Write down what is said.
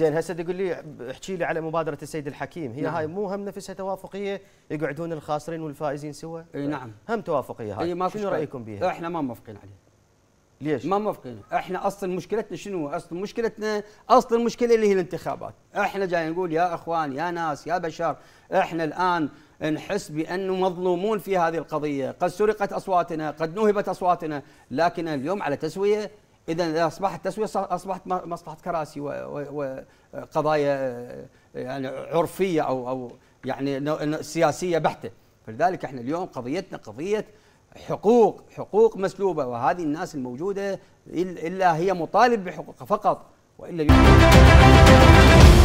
زين هسه تقول لي احكي لي على مبادره السيد الحكيم هي نعم. هاي مو هم نفسها توافقيه يقعدون الخاسرين والفائزين سوا اي نعم هم توافقيه هاي شنو رايكم بها احنا ما موافقين عليها ليش ما موافقين احنا اصلا مشكلتنا شنو اصلا مشكلتنا اصلا المشكله اللي هي الانتخابات احنا جاي نقول يا اخوان يا ناس يا بشر احنا الان نحس بانه مظلومون في هذه القضيه قد سرقت اصواتنا قد نهبت اصواتنا لكن اليوم على تسويه اذا اذا اصبحت تسويه اصبحت مصلحه كراسي وقضايا آه، يعني عرفيه او او يعني سياسيه بحته فلذلك احنا اليوم قضيتنا قضيه حقوق حقوق مسلوبه وهذه الناس الموجوده الا هي مطالب بحقوقها فقط والا